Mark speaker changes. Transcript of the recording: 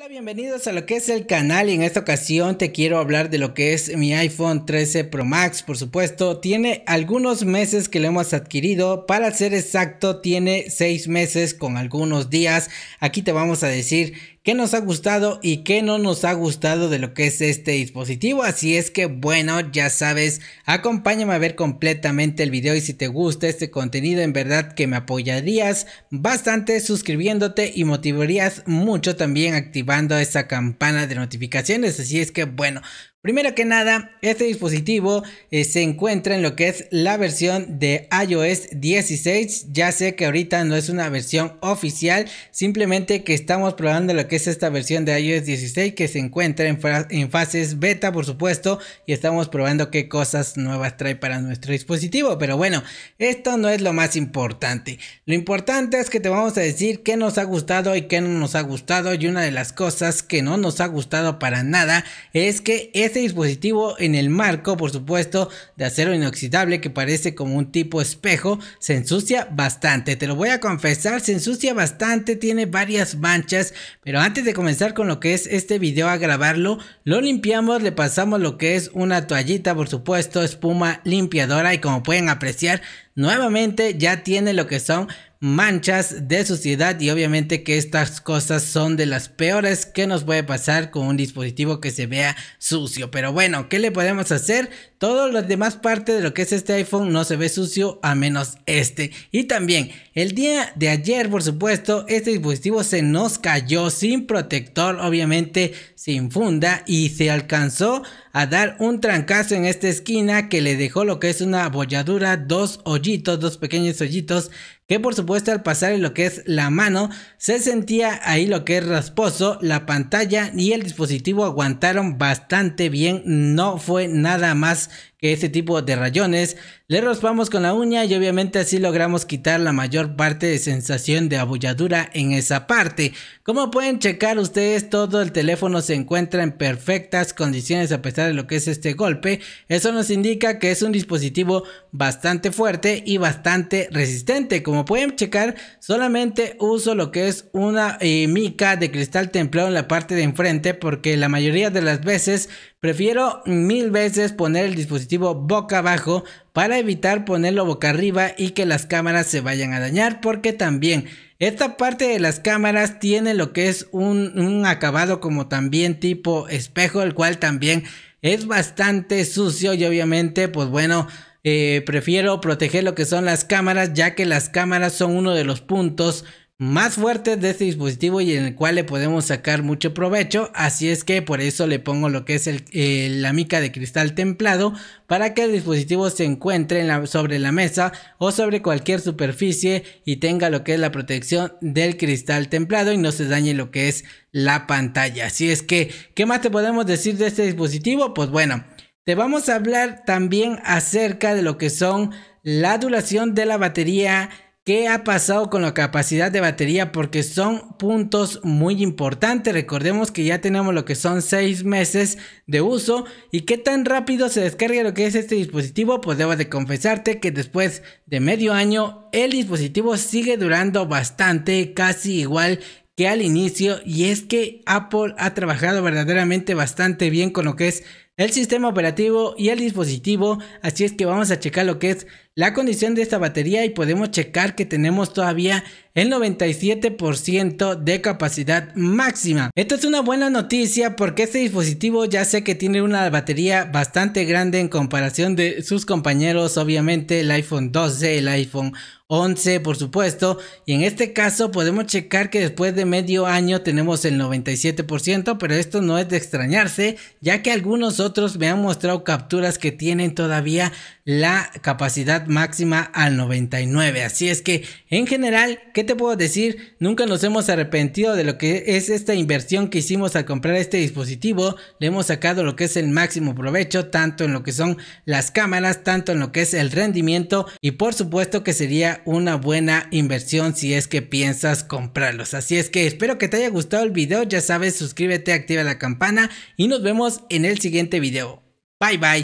Speaker 1: Hola, bienvenidos a lo que es el canal y en esta ocasión te quiero hablar de lo que es mi iPhone 13 Pro Max, por supuesto, tiene algunos meses que lo hemos adquirido, para ser exacto tiene 6 meses con algunos días, aquí te vamos a decir nos ha gustado y qué no nos ha gustado de lo que es este dispositivo. Así es que bueno, ya sabes, acompáñame a ver completamente el video y si te gusta este contenido en verdad que me apoyarías bastante suscribiéndote y motivarías mucho también activando esa campana de notificaciones. Así es que bueno, Primero que nada, este dispositivo eh, se encuentra en lo que es la versión de iOS 16. Ya sé que ahorita no es una versión oficial, simplemente que estamos probando lo que es esta versión de iOS 16 que se encuentra en, fases beta, por supuesto, y estamos probando qué cosas nuevas trae para nuestro dispositivo. Pero bueno, esto no es lo más importante. Lo importante es que te vamos a decir qué nos ha gustado y qué no nos ha gustado. Y una de las cosas que no nos ha gustado para nada es que este dispositivo en el marco, por supuesto, de acero inoxidable que parece como un tipo espejo, se ensucia bastante. Te lo voy a confesar, se ensucia bastante, tiene varias manchas, pero antes de comenzar con lo que es este video a grabarlo, lo limpiamos, le pasamos lo que es una toallita, por supuesto, espuma limpiadora y como pueden apreciar, nuevamente ya tiene lo que son manchas de suciedad y obviamente que estas cosas son de las peores que nos puede pasar con un dispositivo que se vea sucio. Pero bueno, ¿qué le podemos hacer? todo las demás parte de lo que es este iPhone no se ve sucio a menos este. Y también el día de ayer, por supuesto, este dispositivo se nos cayó sin protector, obviamente sin funda y se alcanzó a dar un trancazo en esta esquina que le dejó lo que es una bolladura, dos hoyitos, dos pequeños hoyitos que por supuesto al pasar en lo que es la mano, se sentía ahí lo que es rasposo, la pantalla y el dispositivo aguantaron bastante bien, no fue nada más que este tipo de rayones le raspamos con la uña y obviamente así logramos quitar la mayor parte de sensación de abolladura en esa parte. Como pueden checar ustedes todo el teléfono se encuentra en perfectas condiciones a pesar de lo que es este golpe. Eso nos indica que es un dispositivo bastante fuerte y bastante resistente. Como pueden checar solamente uso lo que es una eh, mica de cristal templado en la parte de enfrente porque la mayoría de las veces prefiero mil veces poner el dispositivo boca abajo para evitar ponerlo boca arriba y que las cámaras se vayan a dañar porque también esta parte de las cámaras tiene lo que es un, acabado como también tipo espejo el cual también es bastante sucio y obviamente pues bueno eh, prefiero proteger lo que son las cámaras ya que las cámaras son uno de los puntos más fuerte de este dispositivo y en el cual le podemos sacar mucho provecho. Así es que por eso le pongo lo que es el, la mica de cristal templado para que el dispositivo se encuentre sobre la mesa o sobre cualquier superficie y tenga lo que es la protección del cristal templado y no se dañe lo que es la pantalla. Así es que, ¿qué más te podemos decir de este dispositivo? Pues bueno, te vamos a hablar también acerca de lo que son la duración de la batería ¿Qué ha pasado con la capacidad de batería? Porque son puntos muy importantes. Recordemos que ya tenemos lo que son 6 meses de uso. ¿Y qué tan rápido se descarga lo que es este dispositivo? Pues debo de confesarte que después de medio año el dispositivo sigue durando bastante, casi igual que al inicio. Y es que Apple ha trabajado verdaderamente bastante bien con lo que es el sistema operativo y el dispositivo. Así es que vamos a checar lo que es la condición de esta batería y podemos checar que tenemos todavía el 97% de capacidad máxima. Esto es una buena noticia porque este dispositivo ya sé que tiene una batería bastante grande en comparación de sus compañeros, obviamente el iPhone 12, el iPhone 11 por supuesto y en este caso podemos checar que después de medio año tenemos el 97% pero esto no es de extrañarse ya que algunos otros me han mostrado capturas que tienen todavía la capacidad máxima al 99. Así es que, en general, ¿qué te puedo decir? Nunca nos hemos arrepentido de lo que es esta inversión que hicimos al comprar este dispositivo. Le hemos sacado lo que es el máximo provecho, tanto en lo que son las cámaras, tanto en lo que es el rendimiento y por supuesto que sería una buena inversión si es que piensas comprarlos. Así es que espero que te haya gustado el video, ya sabes, suscríbete, activa la campana y nos vemos en el siguiente video. Bye bye.